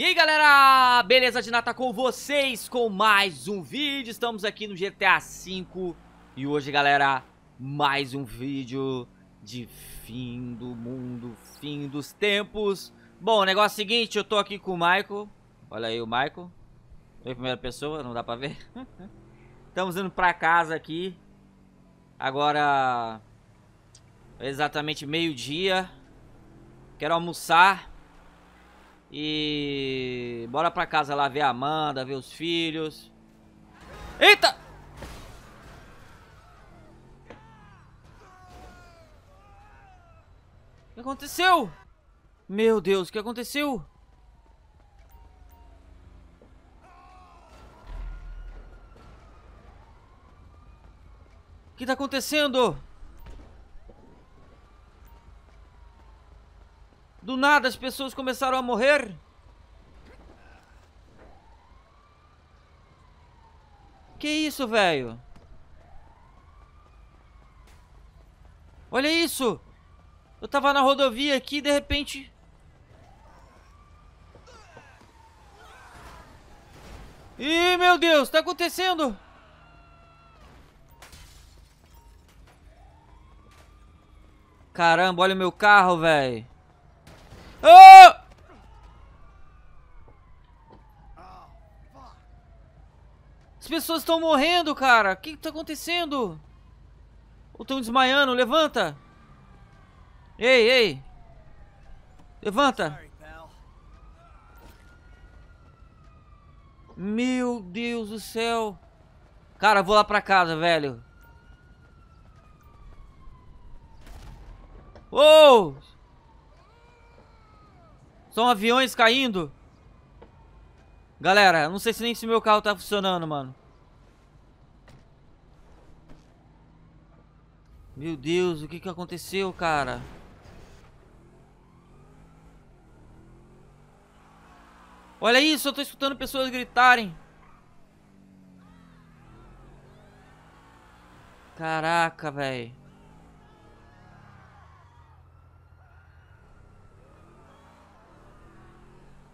E aí galera, beleza de nata com vocês com mais um vídeo, estamos aqui no GTA V E hoje galera, mais um vídeo de fim do mundo, fim dos tempos Bom, o negócio é o seguinte, eu tô aqui com o Michael Olha aí o Michael Eu em primeira pessoa, não dá pra ver Estamos indo pra casa aqui Agora, é exatamente meio dia Quero almoçar e bora pra casa lá ver a Amanda, ver os filhos. Eita! O que aconteceu? Meu Deus, o que aconteceu? O que tá acontecendo? nada as pessoas começaram a morrer? Que isso, velho? Olha isso! Eu tava na rodovia aqui e de repente... Ih, meu Deus, tá acontecendo? Caramba, olha o meu carro, velho. As pessoas estão morrendo, cara. O que está acontecendo? Ou estão desmaiando? Levanta. Ei, ei. Levanta. Meu Deus do céu. Cara, vou lá pra casa, velho. Uou! Oh! São aviões caindo. Galera, não sei se nem se meu carro tá funcionando, mano. Meu Deus, o que que aconteceu, cara? Olha isso, eu tô escutando pessoas gritarem. Caraca, velho.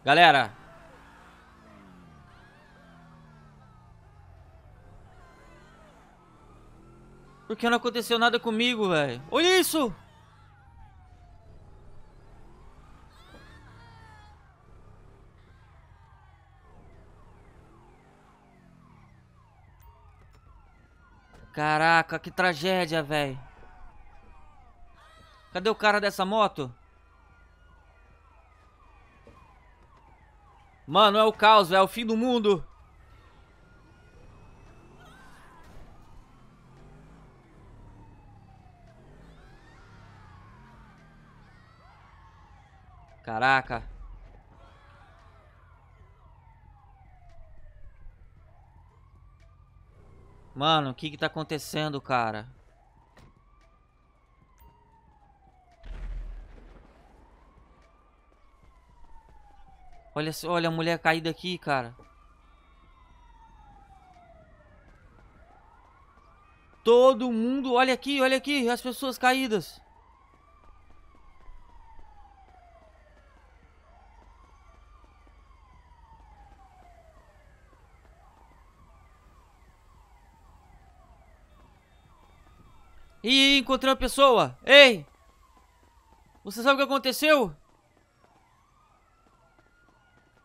Galera. Por que não aconteceu nada comigo, velho? Olha isso! Caraca, que tragédia, velho. Cadê o cara dessa moto? Mano, é o caos, é o fim do mundo. Caraca. Mano, o que que tá acontecendo, cara? Olha, olha a mulher caída aqui, cara. Todo mundo, olha aqui, olha aqui, as pessoas caídas. E encontrei uma pessoa. Ei! Você sabe o que aconteceu?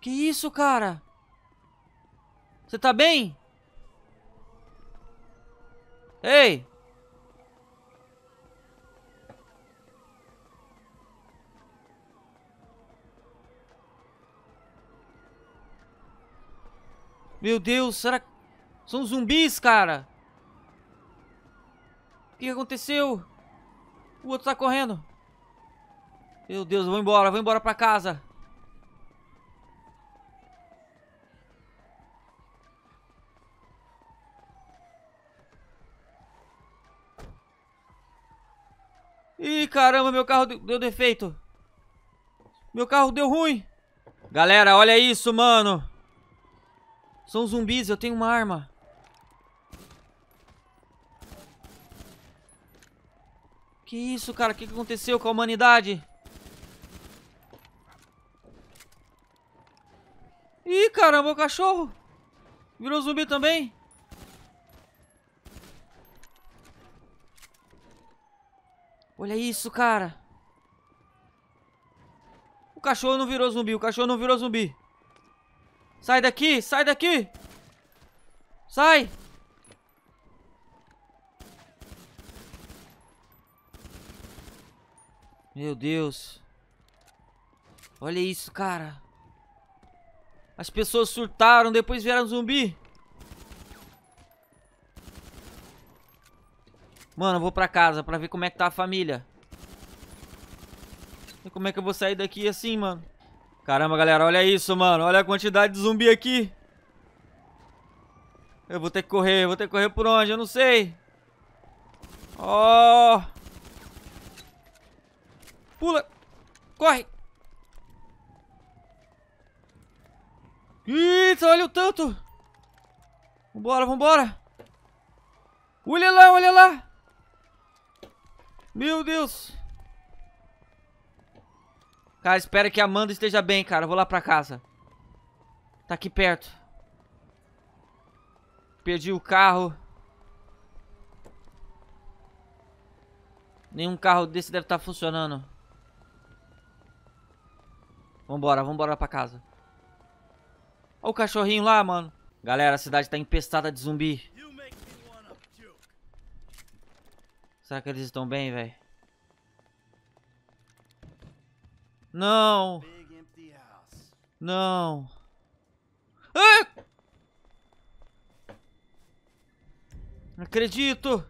Que isso, cara? Você tá bem? Ei! Meu Deus, será que... São zumbis, cara! O que aconteceu? O outro tá correndo. Meu Deus, eu vou embora, eu vou embora pra casa. Ih, caramba, meu carro deu defeito. Meu carro deu ruim. Galera, olha isso, mano. São zumbis, eu tenho uma arma. Que isso, cara? O que aconteceu com a humanidade? Ih, caramba, o cachorro. Virou zumbi também. Olha isso, cara. O cachorro não virou zumbi, o cachorro não virou zumbi. Sai daqui, sai daqui. Sai. Meu Deus. Olha isso, cara. As pessoas surtaram, depois vieram zumbi. Mano, eu vou pra casa pra ver como é que tá a família. E como é que eu vou sair daqui assim, mano? Caramba, galera, olha isso, mano. Olha a quantidade de zumbi aqui. Eu vou ter que correr, vou ter que correr por onde? Eu não sei. Ó. Oh. Pula. Corre. Eita, olha o tanto. Vambora, vambora. Olha lá, olha lá. Meu Deus. Cara, espero que a Amanda esteja bem, cara. Vou lá pra casa. Tá aqui perto. Perdi o carro. Nenhum carro desse deve estar tá funcionando. Vambora, vambora pra casa. Olha o cachorrinho lá, mano. Galera, a cidade tá empestada de zumbi. Será que eles estão bem, velho? Não! Não! Ah! acredito!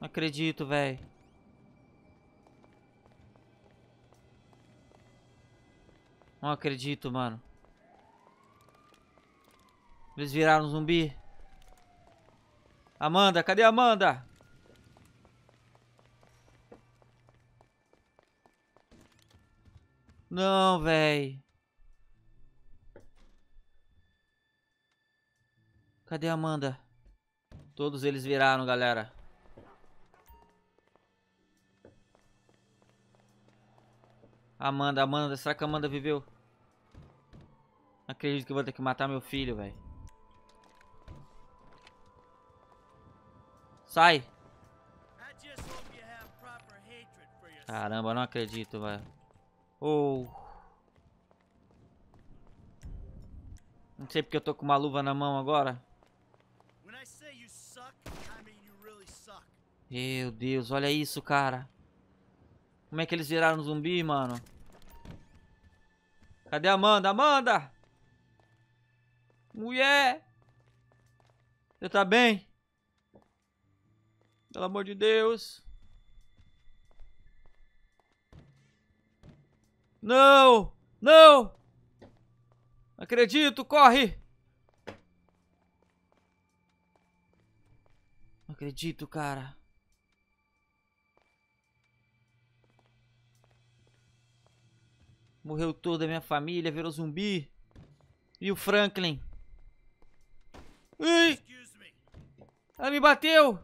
acredito, velho. Não acredito, mano. Eles viraram zumbi. Amanda, cadê a Amanda? Não, véi. Cadê a Amanda? Todos eles viraram, galera. Amanda, Amanda, será que a Amanda viveu? acredito que vou ter que matar meu filho, velho. Sai! Caramba, não acredito, velho. Oh. Não sei porque eu tô com uma luva na mão agora. Meu Deus, olha isso, cara. Como é que eles viraram zumbi, mano? Cadê a Amanda? Amanda! Mulher! Você tá bem? Pelo amor de Deus. Não! Não! Acredito, corre! acredito, cara. Morreu toda a minha família, virou zumbi. E o Franklin? Ai. Ela me bateu!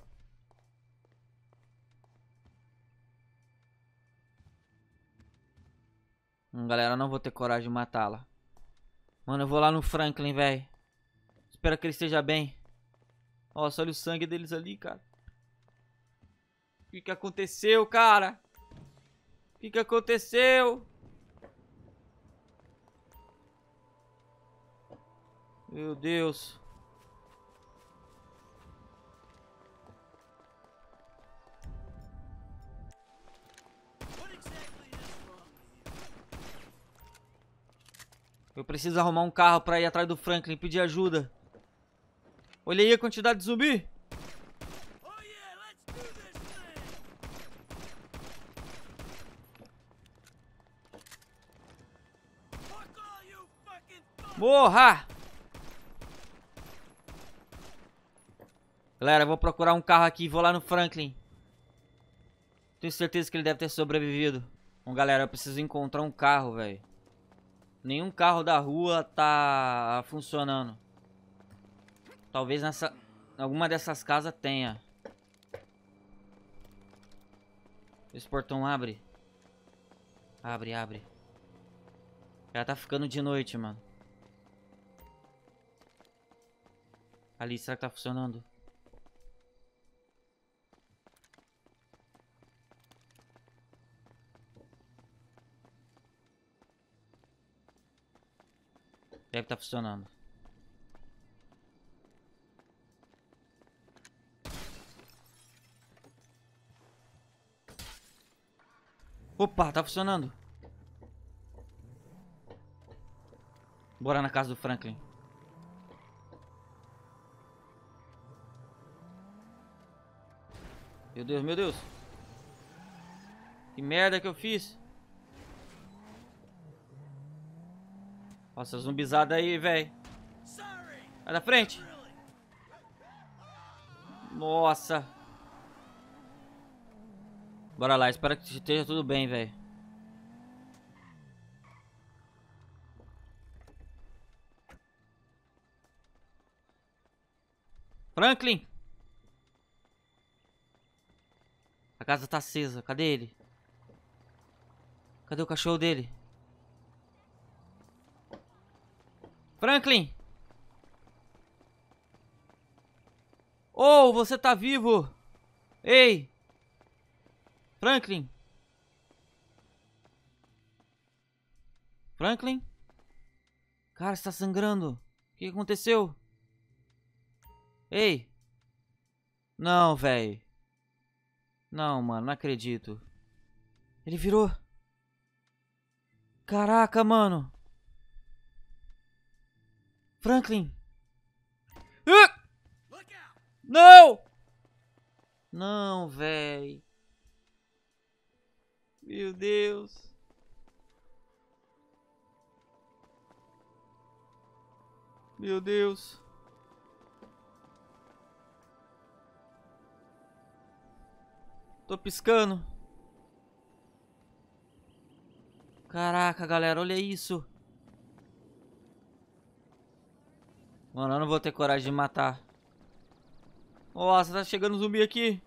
Hum, galera, não vou ter coragem de matá-la. Mano, eu vou lá no Franklin, velho. Espero que ele esteja bem. Nossa, olha o sangue deles ali, cara. O que, que aconteceu, cara? O que, que aconteceu? Meu Deus. Eu preciso arrumar um carro pra ir atrás do Franklin pedir ajuda. Olha aí a quantidade de zumbi. Morra! Galera, eu vou procurar um carro aqui. e Vou lá no Franklin. Tenho certeza que ele deve ter sobrevivido. Bom, galera, eu preciso encontrar um carro, velho. Nenhum carro da rua tá funcionando. Talvez nessa... Alguma dessas casas tenha. Esse portão abre. Abre, abre. Já tá ficando de noite, mano. Ali, será que tá funcionando? Deve estar tá funcionando. Opa, tá funcionando. Bora na casa do Franklin. Meu Deus, meu Deus. Que merda que eu fiz. Nossa, zumbizada aí, velho. Vai da frente. Nossa. Bora lá, espero que esteja tudo bem, velho. Franklin! A casa tá acesa. Cadê ele? Cadê o cachorro dele? Franklin! Oh, você tá vivo! Ei! Franklin! Franklin? Cara, está sangrando. O que aconteceu? Ei! Não, velho. Não, mano, não acredito. Ele virou. Caraca, mano. Franklin! Ah! Não! Não, véi. Meu Deus. Meu Deus. Tô piscando. Caraca, galera, olha isso. Mano, eu não vou ter coragem de matar. Nossa, tá chegando zumbi aqui.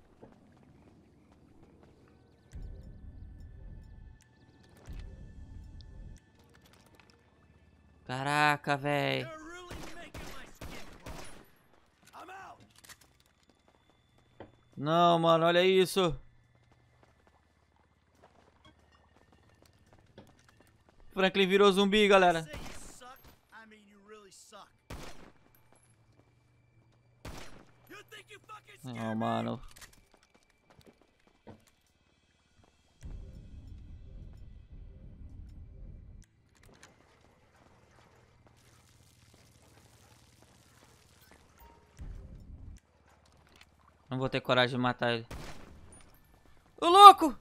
Caraca, velho. Não, mano, olha isso. Franklin virou zumbi, galera. Oh, mano. Não vou ter coragem de matar ele. O louco!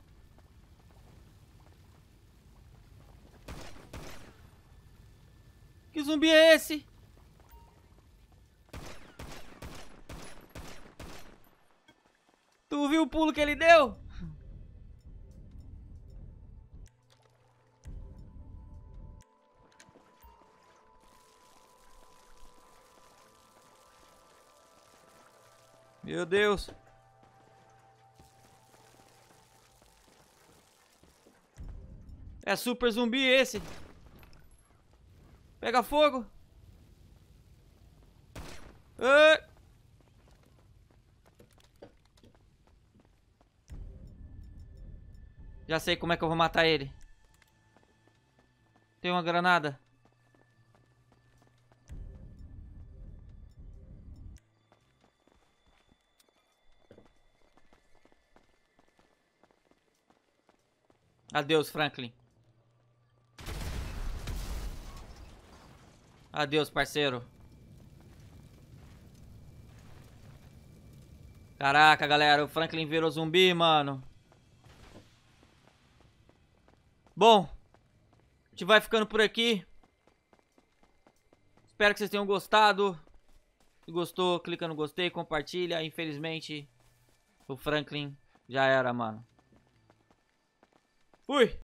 Que zumbi é esse? viu o pulo que ele deu? Meu Deus. É super zumbi esse. Pega fogo. Ah! Já sei como é que eu vou matar ele. Tem uma granada. Adeus, Franklin. Adeus, parceiro. Caraca, galera, o Franklin virou zumbi, mano. Bom, a gente vai ficando por aqui. Espero que vocês tenham gostado. Se gostou, clica no gostei, compartilha. Infelizmente, o Franklin já era, mano. Fui!